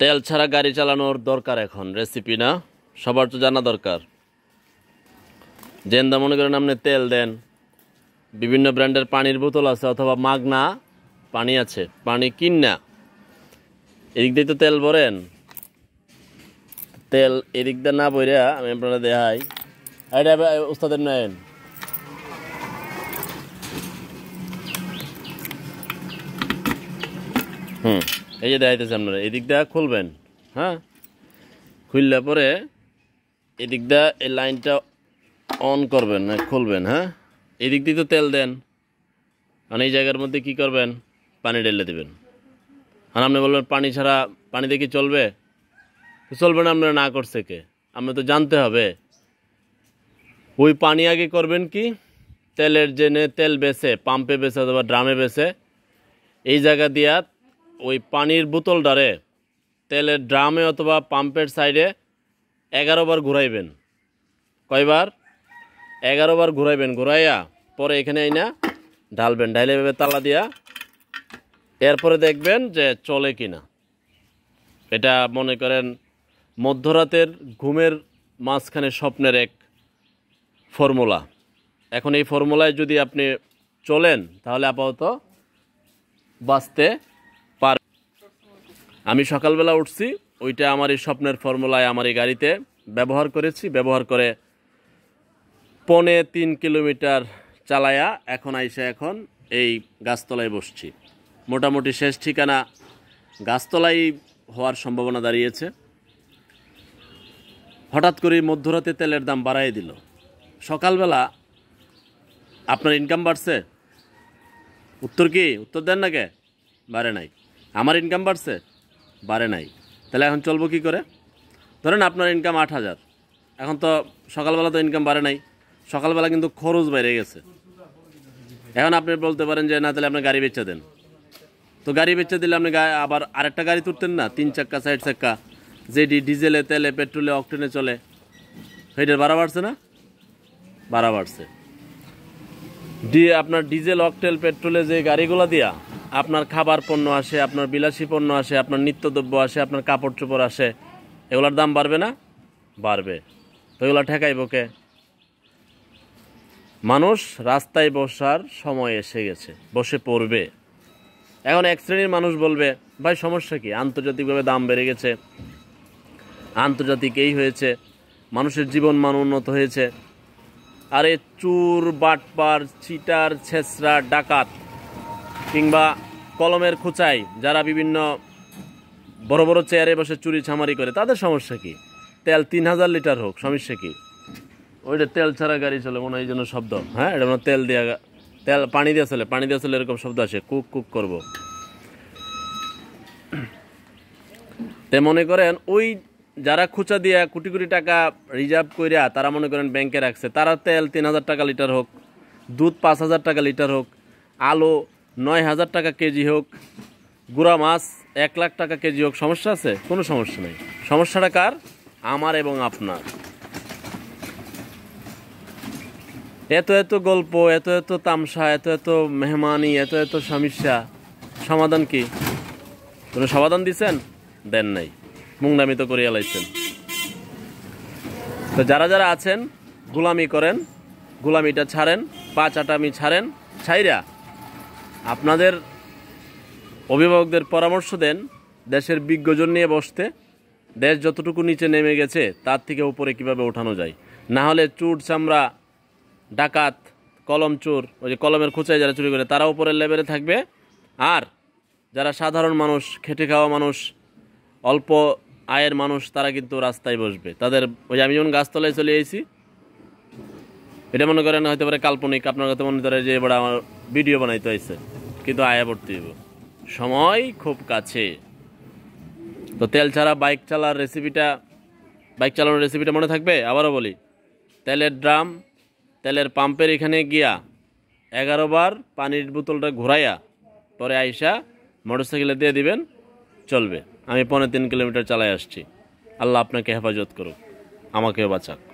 তেল ছাড়া গাড়ি চালানোর দরকার এখন রেসিপি না সবার তো জানা দরকার জেন্দা মনে করেন আপনি তেল দেন বিভিন্ন ব্র্যান্ডের পানির বোতল আছে অথবা মাগনা পানি আছে পানি কিন না এদিক দিয়ে তো তেল ভরেন তেল এদিক দিয়ে না বইরা আমি আপনারা দেখাই এটা উস্তাদের নেন হুম এই যে দেখাইতেছে আপনারা এদিক দিয়ে খুলবেন হ্যাঁ খুললে পরে এদিক দিয়ে এই লাইনটা অন করবেন খুলবেন হ্যাঁ এদিক দিয়ে তো তেল দেন আর মানে এই জায়গার মধ্যে কি করবেন পানি ঢেলে দেবেন আর আপনি বলবেন পানি ছাড়া পানি দিয়ে কি চলবে চলবে না আপনারা না করছে কে আপনি তো জানতে হবে ওই পানি আগে করবেন কি তেলের জেনে তেল বেছে পাম্পে বেছে অথবা ড্রামে বেছে এই জায়গা দিয়া ওই পানির বোতল ডারে তেলের ড্রামে অথবা পাম্পের সাইডে এগারোবার ঘুরাইবেন কয়বার এগারোবার ঘুরাইবেন ঘুরাইয়া পরে এখানে আইনা ঢালবেন ঢাইলে এভাবে তালা দিয়া এরপরে দেখবেন যে চলে কিনা এটা মনে করেন মধ্যরাতের ঘুমের মাঝখানে স্বপ্নের এক ফর্মুলা এখন এই ফর্মুলায় যদি আপনি চলেন তাহলে আপাতত বাঁচতে আমি সকালবেলা উঠছি ওইটা আমার এই স্বপ্নের ফর্মুলায় আমার এই গাড়িতে ব্যবহার করেছি ব্যবহার করে পনে তিন কিলোমিটার চালায়া এখন আইসা এখন এই গাছতলায় বসছি মোটামুটি শেষ ঠিকানা গাছতলাই হওয়ার সম্ভাবনা দাঁড়িয়েছে হঠাৎ করে মধ্যরাতে তেলের দাম বাড়াই দিল সকালবেলা আপনার ইনকাম বাড়ছে উত্তর কি উত্তর দেন না কে বাড়ে নাই আমার ইনকাম বাড়ছে বাড়ে নাই তাহলে এখন চলবো কী করে ধরেন আপনার ইনকাম আট হাজার এখন তো সকালবেলা তো ইনকাম বাড়ে নাই সকালবেলা কিন্তু খরচ বেড়ে গেছে এখন আপনি বলতে পারেন যে না তাহলে আপনি গাড়ি বেচে দেন তো গাড়ি বেচে দিলে আপনি আবার আরেকটা গাড়ি তুলতেন না তিন চাক্কা সাইড চাক্কা যেটি ডিজেলে তেলে পেট্রোলে অকটেনে চলে সেইটার ভাড়া বাড়ছে না ভাড়া বাড়ছে দিয়ে আপনার ডিজেল অকটেল পেট্রোলে যে গাড়িগুলো দিয়া আপনার খাবার পণ্য আসে আপনার বিলাসী পণ্য আসে আপনার নিত্যদ্রব্য আসে আপনার কাপড় চোপড় আসে এগুলোর দাম বাড়বে না বাড়বে তো এগুলো ঠেকাইব কে মানুষ রাস্তায় বসার সময় এসে গেছে বসে পড়বে এখন এক শ্রেণীর মানুষ বলবে ভাই সমস্যা কি আন্তর্জাতিকভাবে দাম বেড়ে গেছে আন্তর্জাতিক এই হয়েছে মানুষের জীবন মান উন্নত হয়েছে আরে চুর বাটপার চিটার ছেঁচড়া ডাকাত কিংবা কলমের খুচাই যারা বিভিন্ন বড় বড় চেয়ারে বসে চুরি ছামারি করে তাদের সমস্যা কি তেল তিন হাজার লিটার হোক সমস্যা কি ওইটা তেল ছাড়া গাড়ি চলে মনে হয় জন্য শব্দ হ্যাঁ এটা মনে তেল দেওয়া তেল পানি দিয়ে চলে পানি দিয়ে চলে এরকম শব্দ আসে কুক কুক করবো তে মনে করেন ওই যারা খুচা দিয়া কোটি কোটি টাকা রিজার্ভ করিয়া তারা মনে করেন ব্যাংকে রাখছে তারা তেল তিন হাজার টাকা লিটার হোক দুধ পাঁচ হাজার টাকা লিটার হোক আলো নয় হাজার টাকা কেজি হোক গুড়া মাছ এক লাখ টাকা কেজি হোক সমস্যা আছে কোনো সমস্যা নেই সমস্যাটা কার আমার এবং আপনার এত এত গল্প এত এত তামসা এত এত মেহমানি এত এত সমস্যা সমাধান কি কোনো সমাধান দিছেন দেন নাই মুংনামি তো করিয়া লাইছেন তো যারা যারা আছেন গুলামি করেন গুলামিটা ছাড়েন পাঁচ আটামি ছাড়েন ছাইরা আপনাদের অভিভাবকদের পরামর্শ দেন দেশের বিজ্ঞজন নিয়ে বসতে দেশ যতটুকু নিচে নেমে গেছে তার থেকে উপরে কিভাবে ওঠানো যায় না হলে চুট চামড়া ডাকাত কলম চোর ওই যে কলমের খোঁচায় যারা চুরি করে তারা উপরের লেভেলে থাকবে আর যারা সাধারণ মানুষ খেটে খাওয়া মানুষ অল্প আয়ের মানুষ তারা কিন্তু রাস্তায় বসবে তাদের ওই আমি যখন গাছতলায় চলে এসেছি এটা মনে করেন হয়তো পারে কাল্পনিক আপনার কথা মনে করে যে এবার আমার ভিডিও বানাইতে হয়েছে কিন্তু আয়া পড়তে হইব সময় খুব কাছে তো তেল ছাড়া বাইক চালার রেসিপিটা বাইক চালানোর রেসিপিটা মনে থাকবে আবারও বলি তেলের ড্রাম তেলের পাম্পের এখানে গিয়া এগারো বার পানির বোতলটা ঘুরাইয়া পরে আইসা মোটরসাইকেলে দিয়ে দিবেন চলবে আমি পনেরো তিন কিলোমিটার চালাই আসছি আল্লাহ আপনাকে হেফাজত করুক আমাকেও বাঁচাক